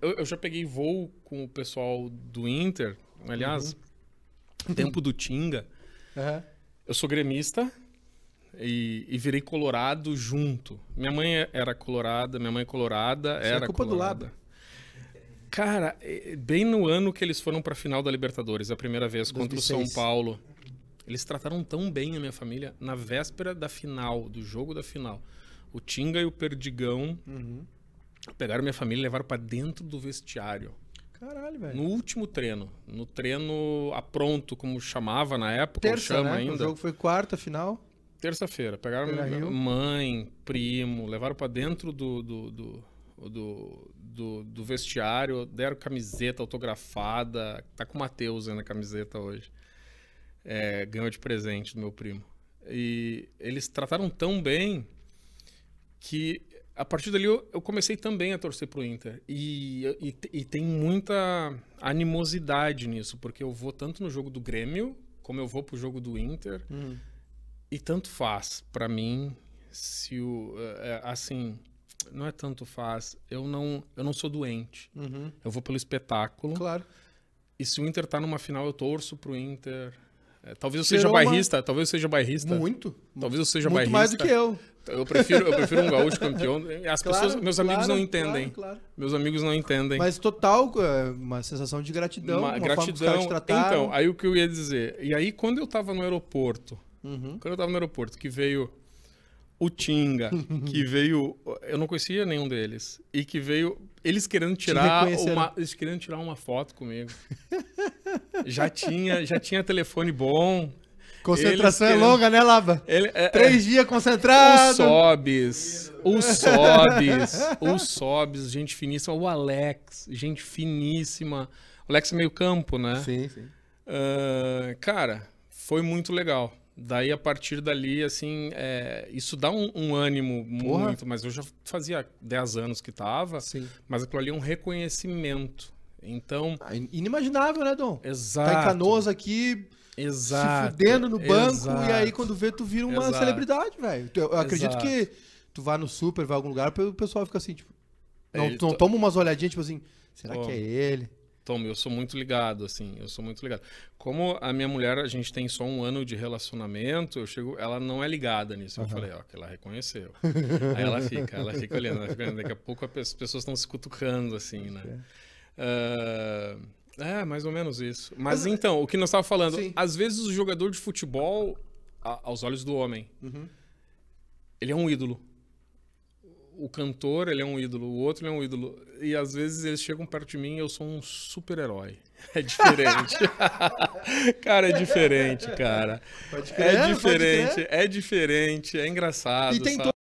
Eu, eu já peguei voo com o pessoal do Inter, aliás, uhum. tempo do Tinga. Uhum. Eu sou gremista e, e, virei colorado junto. Minha mãe é, era colorada, minha mãe é colorada, Isso é era é culpa colorada. do lado. Cara, bem no ano que eles foram para a final da Libertadores, a primeira vez 2006. contra o São Paulo. Eles trataram tão bem a minha família na véspera da final, do jogo da final. O Tinga e o Perdigão uhum. Pegaram minha família e levaram para dentro do vestiário. Caralho, velho. No último treino. No treino a pronto, como chamava na época. Terça, chama né? ainda. O jogo foi quarta, final. Terça-feira. Pegaram minha Rio. mãe, primo, levaram para dentro do do, do, do, do, do vestiário, deram camiseta autografada. Tá com o Matheus na camiseta hoje. É, ganhou de presente do meu primo. E eles trataram tão bem que a partir dali eu, eu, comecei também a torcer pro Inter. E, e, e, tem muita animosidade nisso, porque eu vou tanto no jogo do Grêmio, como eu vou pro jogo do Inter. Uhum. E tanto faz para mim se o. É, é, assim, não é tanto faz. Eu não, eu não sou doente. Uhum. Eu vou pelo espetáculo. Claro. E se o Inter tá numa final, eu torço pro Inter. É, talvez eu seja bairrista, talvez eu seja bairrista. Muito. Talvez eu seja muito bairrista. mais do que eu. Eu prefiro, eu prefiro um gaúcho campeão. As claro, pessoas, meus claro, amigos não entendem. Claro, meus amigos não entendem. Mas total, é, uma sensação de gratidão. Uma, uma gratidão. então, aí o que eu ia dizer. E aí, quando eu tava no aeroporto, uhum. quando eu tava no aeroporto, que veio o Tinga, que veio, eu não conhecia nenhum deles, e que veio, eles querendo tirar uma, eles querendo tirar uma foto comigo. já tinha, já tinha telefone bom. Concentração é longa, né, lava Ele, é, Três é, dias concentrado. O Sobes, o Sobes, o Sobes, gente finíssima. O Alex, gente finíssima. O Alex é meio campo, né? Sim, sim. Uh, cara, foi muito legal. Daí, a partir dali, assim, é, isso dá um, um ânimo Porra. muito, mas eu já fazia 10 anos que tava, Sim. mas aquilo ali é um reconhecimento. Então. Ah, inimaginável, né, Dom? Exato. Tá em canoas aqui, exato, se fudendo no banco, exato, e aí quando vê, tu vira uma exato, celebridade, velho. Eu, eu acredito que tu vá no super, vai algum lugar, o pessoal fica assim, tipo. É não, não toma umas olhadinhas, tipo assim, será que é ele? Tom, eu sou muito ligado, assim, eu sou muito ligado. Como a minha mulher, a gente tem só um ano de relacionamento, eu chego, ela não é ligada nisso. Uhum. Eu falei, ó, que ela reconheceu. Aí ela fica, ela fica olhando, ela fica olhando. Daqui a pouco as pessoas estão se cutucando, assim, né? Uh, é, mais ou menos isso. Mas é, então, o que nós estávamos falando, Sim. às vezes o jogador de futebol, a, aos olhos do homem, uhum. ele é um ídolo o cantor, ele é um ídolo, o outro é um ídolo. E às vezes eles chegam perto de mim e eu sou um super-herói. É diferente. cara, é diferente, cara. Crer, é diferente, é diferente, é engraçado. E tem sabe?